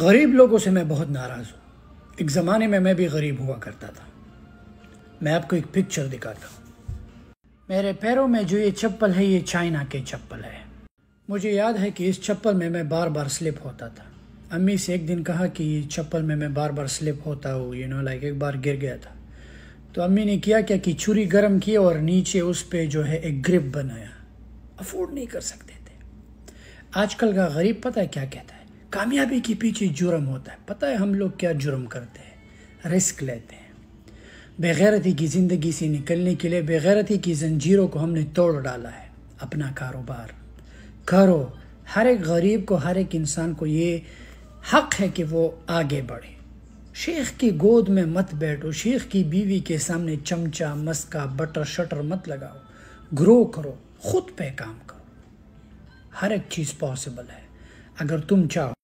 गरीब लोगों से मैं बहुत नाराज़ हूँ एक ज़माने में मैं भी गरीब हुआ करता था मैं आपको एक पिक्चर दिखाता हूँ मेरे पैरों में जो ये चप्पल है ये चाइना के चप्पल है मुझे याद है कि इस चप्पल में मैं बार बार स्लिप होता था अम्मी से एक दिन कहा कि ये चप्पल में मैं बार बार स्लिप होता हूँ यू नो लाइक एक बार गिर गया था तो अम्मी ने किया क्या कि छुरी गर्म की और नीचे उस पर जो है एक ग्रिप बनाया अफोर्ड नहीं कर सकते थे आजकल का गरीब पता है क्या कहता है कामयाबी के पीछे जुर्म होता है पता है हम लोग क्या जुर्म करते हैं रिस्क लेते हैं बेगैरती की ज़िंदगी से निकलने के लिए बेगैरती की जंजीरों को हमने तोड़ डाला है अपना कारोबार करो हर एक गरीब को हर एक इंसान को ये हक है कि वो आगे बढ़े शेख की गोद में मत बैठो शेख की बीवी के सामने चमचा मस्का बटर शटर मत लगाओ ग्रो करो खुद पे काम करो हर एक चीज़ पॉसिबल है अगर तुम चाहो